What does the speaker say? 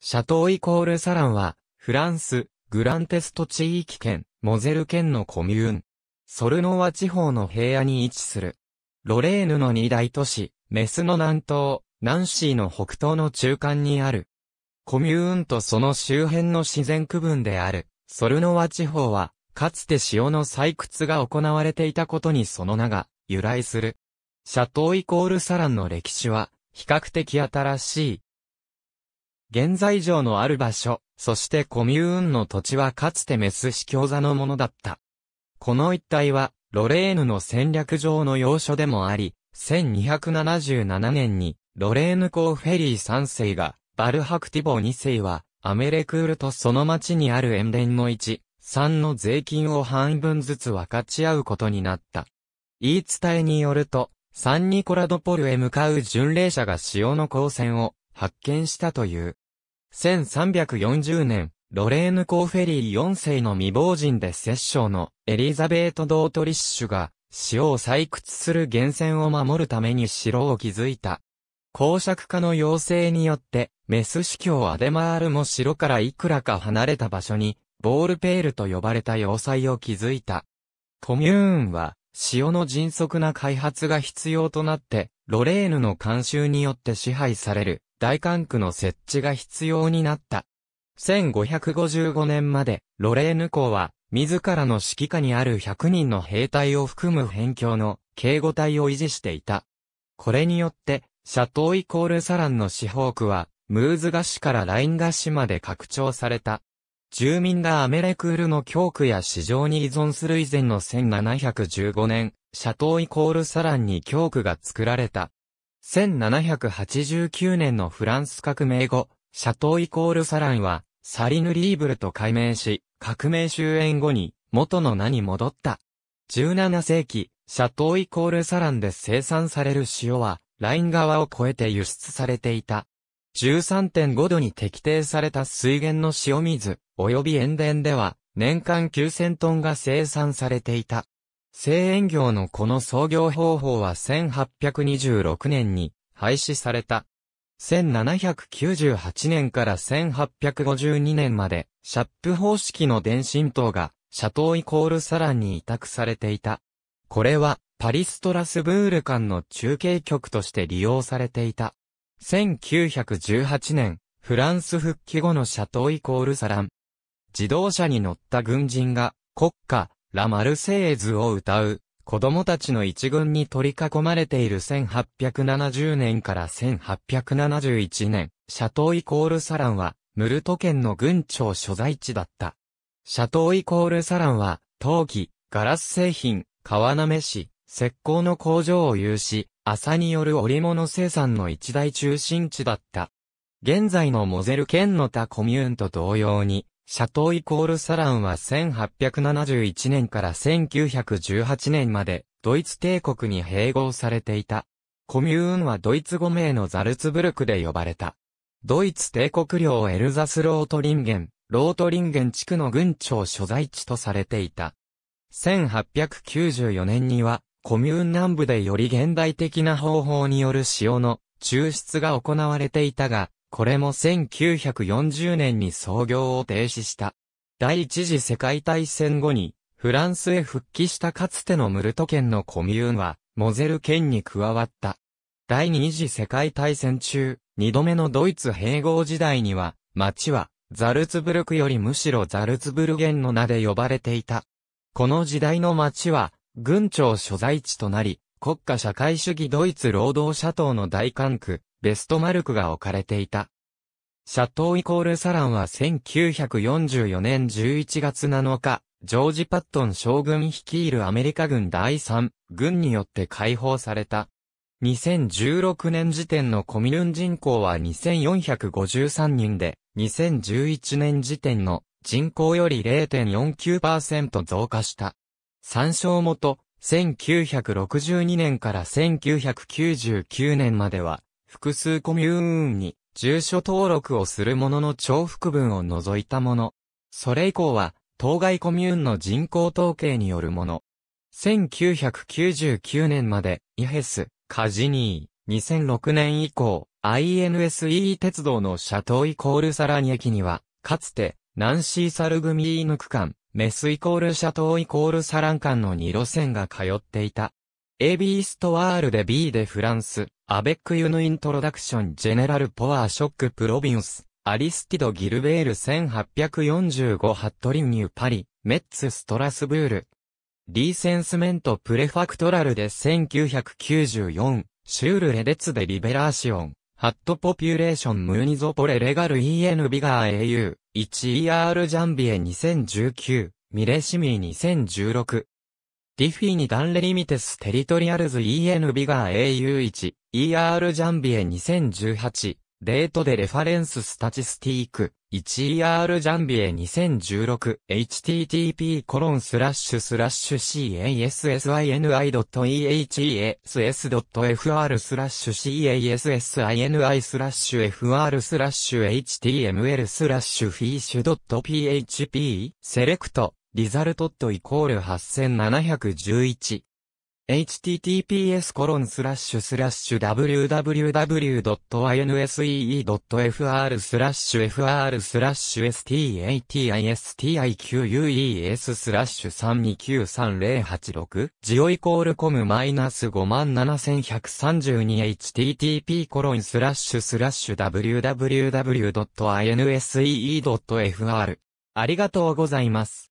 シャトーイコールサランは、フランス、グランテスト地域圏、モゼル県のコミューン。ソルノワ地方の平野に位置する。ロレーヌの二大都市、メスの南東、ナンシーの北東の中間にある。コミューンとその周辺の自然区分である、ソルノワ地方は、かつて塩の採掘が行われていたことにその名が由来する。シャトーイコールサランの歴史は、比較的新しい現在城のある場所、そしてコミューンの土地はかつてメス司教座のものだった。この一帯は、ロレーヌの戦略上の要所でもあり、1277年に、ロレーヌ公フェリー3世が、バルハクティボ2世は、アメレクールとその町にある塩田の1、3の税金を半分ずつ分かち合うことになった。言い伝えによると、サンニコラドポルへ向かう巡礼者が潮の光線を発見したという。1340年、ロレーヌコーフェリー4世の未亡人で摂政のエリザベート・ドートリッシュが、塩を採掘する源泉を守るために城を築いた。公爵化の要請によって、メス司教アデマールも城からいくらか離れた場所に、ボールペールと呼ばれた要塞を築いた。コミューンは、塩の迅速な開発が必要となって、ロレーヌの監修によって支配される、大管区の設置が必要になった。1555年まで、ロレーヌ公は、自らの指揮下にある100人の兵隊を含む辺境の警護隊を維持していた。これによって、シャトーイコールサランの四方区は、ムーズ河市からライン河市まで拡張された。住民がアメレクールの教区や市場に依存する以前の1715年、シャトーイコールサランに教区が作られた。1789年のフランス革命後、シャトーイコールサランは、サリヌリーブルと改名し、革命終焉後に、元の名に戻った。17世紀、シャトーイコールサランで生産される塩は、ライン川を越えて輸出されていた。13.5度に適定された水源の塩水、及び塩田では、年間9000トンが生産されていた。製塩業のこの操業方法は1826年に廃止された。1798年から1852年まで、シャップ方式の電信塔が、シャトーイコールサランに委託されていた。これは、パリストラスブール間の中継局として利用されていた。1918年、フランス復帰後のシャトーイコールサラン。自動車に乗った軍人が、国家、ラ・マルセイズを歌う、子供たちの一群に取り囲まれている1870年から1871年、シャトーイコールサランは、ムルト県の郡庁所在地だった。シャトーイコールサランは、陶器、ガラス製品、川滑市、石膏の工場を有し、朝による織物生産の一大中心地だった。現在のモゼル県の他コミューンと同様に、シャトーイコールサランは1871年から1918年までドイツ帝国に併合されていた。コミューンはドイツ語名のザルツブルクで呼ばれた。ドイツ帝国領エルザスロートリンゲン、ロートリンゲン地区の軍庁所在地とされていた。1894年にはコミューン南部でより現代的な方法による塩の抽出が行われていたが、これも1940年に創業を停止した。第一次世界大戦後に、フランスへ復帰したかつてのムルト県のコミューンは、モゼル県に加わった。第二次世界大戦中、二度目のドイツ併合時代には、町は、ザルツブルクよりむしろザルツブルゲンの名で呼ばれていた。この時代の町は、軍庁所在地となり、国家社会主義ドイツ労働者党の大管区、ベストマルクが置かれていた。シャトーイコールサランは1944年11月7日、ジョージ・パットン将軍率いるアメリカ軍第3軍によって解放された。2016年時点のコミューン人口は2453人で、2011年時点の人口より0.49%増加した。参照元、1962年から1999年までは、複数コミューンに住所登録をするものの重複分を除いたもの。それ以降は、当該コミューンの人口統計によるもの。1999年まで、イヘス、カジニー、2006年以降、INSE 鉄道のシャトーイコールサラニ駅には、かつて、ナンシーサルグミーヌ区間、メスイコールシャトーイコールサラン間の2路線が通っていた。AB ストワールで B でフランス、アベックユヌイントロダクションジェネラルポワーショックプロビンス、アリスティド・ギルベール1845ハットリンニューパリ、メッツ・ストラスブール。リーセンスメント・プレファクトラルで1994、シュール・レデツ・デ・リベラーシオン、ハット・ポピュレーション・ムーニゾポレ・レガル・ EN・ ビガー AU、1ER・ ジャンビエ2019、ミレシミー2016、ディフィにダンレリミテステリトリアルズ EN ビガー AU1 ER ジャンビエ2018デートでレファレンススタチスティーク 1ER ジャンビエ 2016http コロンスラッシュスラッシュ cassini.ehess.fr スラッシュ cassini スラッシュ fr スラッシュ html スラッシュフィッシュ p h p セレクトリザルトットイコール8711。https コロンスラッシュスラッシュ www.insee.fr スラッシュ fr スラッシュ statistiques スラッシュ329308ジオイコールコムマイナス 57132http コロンスラッシュスラッシュ www.insee.fr ありがとうございます。